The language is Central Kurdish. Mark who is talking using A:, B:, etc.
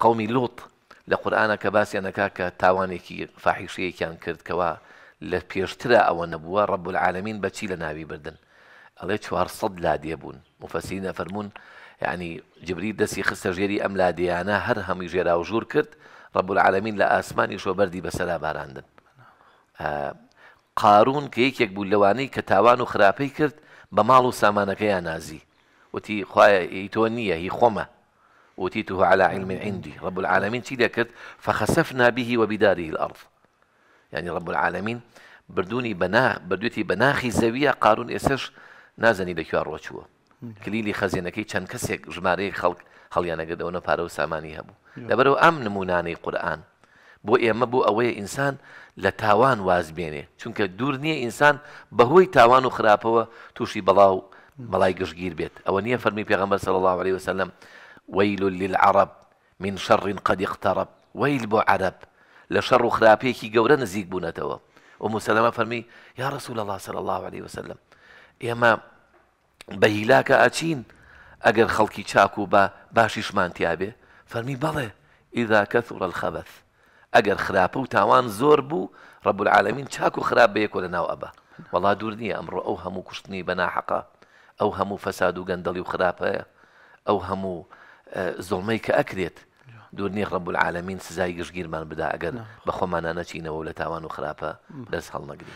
A: قومی لوت لە قورآانە کە باسییان نەکا کە تاوانێکی فاحیشەیەکیان کردکەوە لە پێشترە ئەوە نەبووە ڕب العالمین بەچی لە ناوی بردن ئەڵێ 400 لادێ بوون مفەسی نەفەرمونون یعنی جبری دەسی خستە ژێری ئەم لادیانە هەر هەمی ژێرا و ژوور کرد ڕب العالمین لە ئاسمانی شۆبەری بەسەرا باراندن قارون کە یەکێک بوو لەوانەی کە تاوان و خراپەی کرد بە ماڵ و سامانەکەیان نازی وتی خوایە ئەی تۆ نییە هی خۆمە أوتيته على علم عندي رب العالمين چی فخسفنا به وبداره الأرض يعني رب العالمين بردوني بناخ بردوتي بناخي زەویە قارون ئێسش نازانی لەکوێ ڕۆچووە کلیلی خەزیێنەکەی چەند کەسێک ژمارەی خەڵک هەڵیانەگەدەوەە پارە و سامانی هەبوو لەبەرەوە ئەم نمونانەی قورآن بۆ ئێمە بۆ ئەوەیە ئینسان لە تاوان واز بێنێ چونکە دوور نییە ئینسان بەهۆی تاوان و خراپەوە تووشی بەڵاو بەڵای گشتگیر بێت ئەوە نییە فەرمی پێغەمبەر سەر الله عليه وسلم ويل للعرب من شر قد اقترب ويل بو عرب لشر خرابيكي قورا نزيق گەورە أم بوونەتەوە فرمي يا رسول الله صلى الله عليه وسلم يا ما بهلاك أتين أجر خلقي تشاكو با باشيش مان تيابي فرمي بەڵێ إذا كثر الخبث أجر خرابو تاوان زور بو رب العالمين تشاكو خراب بيكو لنا وأبا والله دورني وڵا دوور نییە ئەمڕۆ ئەو هەموو کوشتنی بەناحقا ئەو هەموو زۆڵمەی کە ئەکرێت دوور نیخ ڕەبول العالمین سزای گشتگیرمان بدا ئەگەن بە خۆمانە نەچینەوە لە تاوان و خراپە دەست هەڵ نەگری.